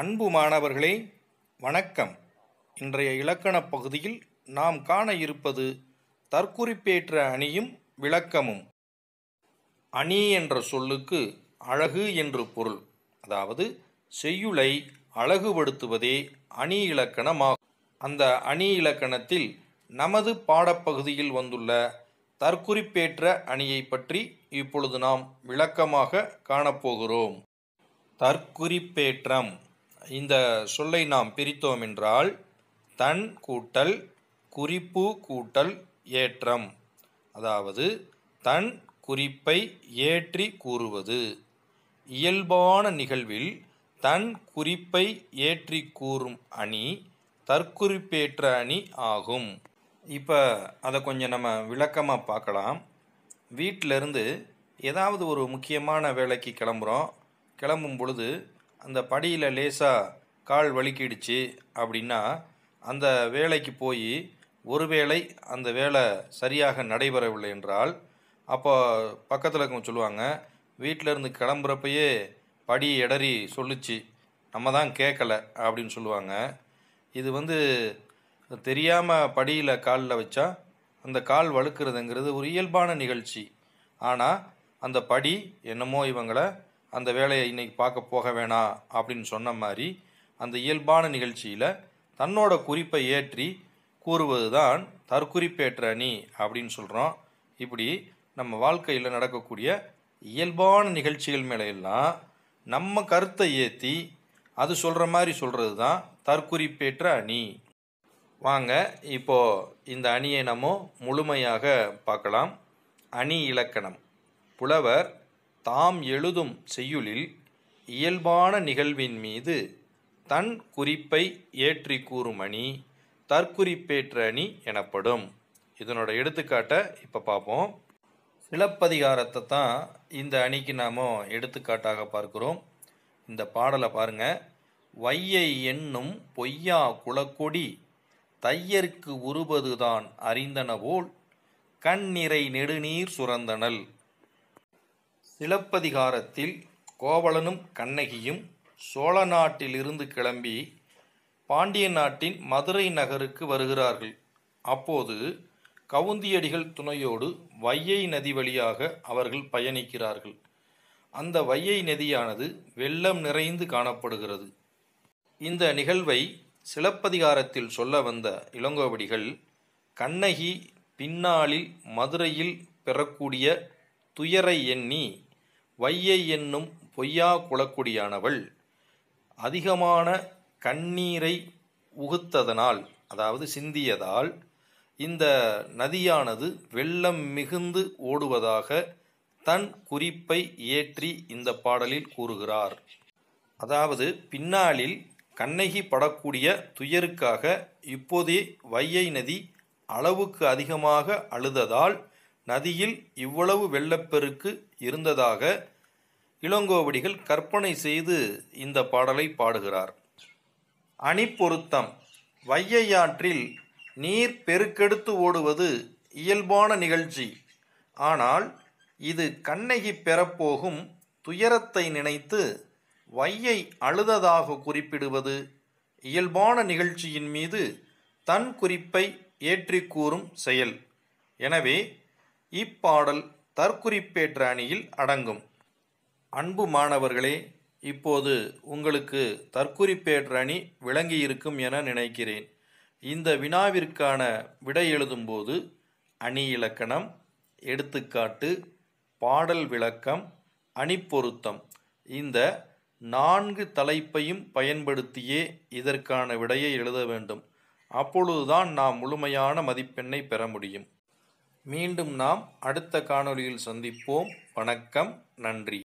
அன்பு மாணவர்களே வணக்கம் இன்றைய இலக்கணப் பகுதியில் நாம் காண இருப்பது தற்குறிப்பேற்ற அணியும் விளக்கமும் அணி என்ற சொல்லுக்கு அழகு என்று பொருள் அதாவது செய்யுளை அழகுபடுத்துவதே அணி இலக்கணமாகும் அந்த அணி இலக்கணத்தில் நமது பாடப்பகுதியில் வந்துள்ள தற்குறிப்பேற்ற அணியை பற்றி இப்பொழுது நாம் விளக்கமாக காணப்போகிறோம் தற்குறிப்பேற்றம் இந்த சொல்லை நாம் பிரித்தோம் என்றால் தன் கூட்டல் குறிப்பு கூட்டல் ஏற்றம் அதாவது தன் குறிப்பை ஏற்றி கூறுவது இயல்பான நிகழ்வில் தன் குறிப்பை ஏற்றி கூறும் அணி தற்குறிப்பேற்ற அணி ஆகும் இப்போ அதை கொஞ்சம் நம்ம விளக்கமாக பார்க்கலாம் வீட்டிலிருந்து ஏதாவது ஒரு முக்கியமான வேலைக்கு கிளம்புறோம் கிளம்பும் பொழுது அந்த படியில் லேசாக கால் வலிக்கிடுச்சு அப்படின்னா அந்த வேலைக்கு போய் ஒருவேளை அந்த வேலை சரியாக நடைபெறவில்லை என்றால் அப்போ பக்கத்தில் இருக்கவங்க சொல்லுவாங்க வீட்டிலேருந்து கிளம்புறப்பையே படி இடறி சொல்லிச்சு நம்ம தான் கேட்கலை அப்படின்னு சொல்லுவாங்க இது வந்து தெரியாமல் படியில் காலில் வச்சா அந்த கால் வழுக்கிறதுங்கிறது ஒரு இயல்பான நிகழ்ச்சி ஆனால் அந்த படி என்னமோ இவங்களை அந்த வேலையை இன்றைக்கி பார்க்க போக வேணாம் அப்படின்னு சொன்ன மாதிரி அந்த இயல்பான நிகழ்ச்சியில் தன்னோட குறிப்பை ஏற்றி கூறுவது தான் தற்குறிப்பேற்ற அணி அப்படின்னு சொல்கிறோம் இப்படி நம்ம வாழ்க்கையில் நடக்கக்கூடிய இயல்பான நிகழ்ச்சிகள் மேலையெல்லாம் நம்ம கருத்தை ஏற்றி அது சொல்கிற மாதிரி சொல்கிறது தான் தற்குறிப்பேற்ற அணி வாங்க இப்போது இந்த அணியை நம்ம முழுமையாக பார்க்கலாம் அணி இலக்கணம் புலவர் தாம் எழுதும் செய்யுளில் இயல்பான நிகழ்வின் மீது தன் குறிப்பை ஏற்றி கூறும் அணி தற்குறிப்பேற்ற அணி எனப்படும் இதனோட எடுத்துக்காட்டை இப்போ பார்ப்போம் சிலப்பதிகாரத்தை தான் இந்த அணிக்கு நாம் எடுத்துக்காட்டாக பார்க்குறோம் இந்த பாடலை பாருங்கள் வையை என்னும் பொய்யா குளக்கொடி தையற்கு உருபதுதான் அறிந்தன போல் கண்ணிறை நெடுநீர் சுரந்தனல் சிலப்பதிகாரத்தில் கோவலனும் கண்ணகியும் சோழ நாட்டிலிருந்து கிளம்பி பாண்டிய நாட்டின் மதுரை நகருக்கு வருகிறார்கள் அப்போது கவுந்தியடிகள் துணையோடு வையை நதி வழியாக அவர்கள் பயணிக்கிறார்கள் அந்த வையை நதியானது வெள்ளம் நிறைந்து காணப்படுகிறது இந்த நிகழ்வை சிலப்பதிகாரத்தில் சொல்ல வந்த இளங்கோவடிகள் கண்ணகி பின்னாளில் மதுரையில் பெறக்கூடிய துயரை எண்ணி வையை என்னும் பொய்யா குளக்குடியானவள் அதிகமான கண்ணீரை உகுத்ததனால் அதாவது சிந்தியதால் இந்த நதியானது வெள்ளம் மிகுந்து ஓடுவதாக தன் குறிப்பை ஏற்றி இந்த பாடலில் கூறுகிறார் அதாவது பின்னாளில் கண்ணகி படக்கூடிய துயருக்காக இப்போதே வையை நதி அளவுக்கு அதிகமாக அழுததால் நதியில் இவ்வளவு வெள்ளப்பெருக்கு இருந்ததாக இளங்கோவடிகள் கற்பனை செய்து இந்த பாடலை பாடுகிறார் அணிப்பொருத்தம் வையையாற்றில் நீர் பெருக்கெடுத்து ஓடுவது இயல்பான நிகழ்ச்சி ஆனால் இது கண்ணகி பெறப்போகும் துயரத்தை நினைத்து வையை அழுததாக குறிப்பிடுவது இயல்பான நிகழ்ச்சியின் மீது தன் குறிப்பை ஏற்றி கூறும் செயல் எனவே இப்பாடல் தற்குறிப்பேற்ற அணியில் அடங்கும் அன்பு மாணவர்களே இப்போது உங்களுக்கு தற்குறிப்பேற்ற அணி விளங்கியிருக்கும் என நினைக்கிறேன் இந்த வினாவிற்கான விடை எழுதும்போது அணி இலக்கணம் எடுத்துக்காட்டு பாடல் விளக்கம் அணிப்பொருத்தம் இந்த நான்கு தலைப்பையும் பயன்படுத்தியே இதற்கான விடையை எழுத வேண்டும் அப்பொழுதுதான் நாம் முழுமையான மதிப்பெண்ணை பெற முடியும் மீண்டும் நாம் அடுத்த காணொளியில் சந்திப்போம் வணக்கம் நன்றி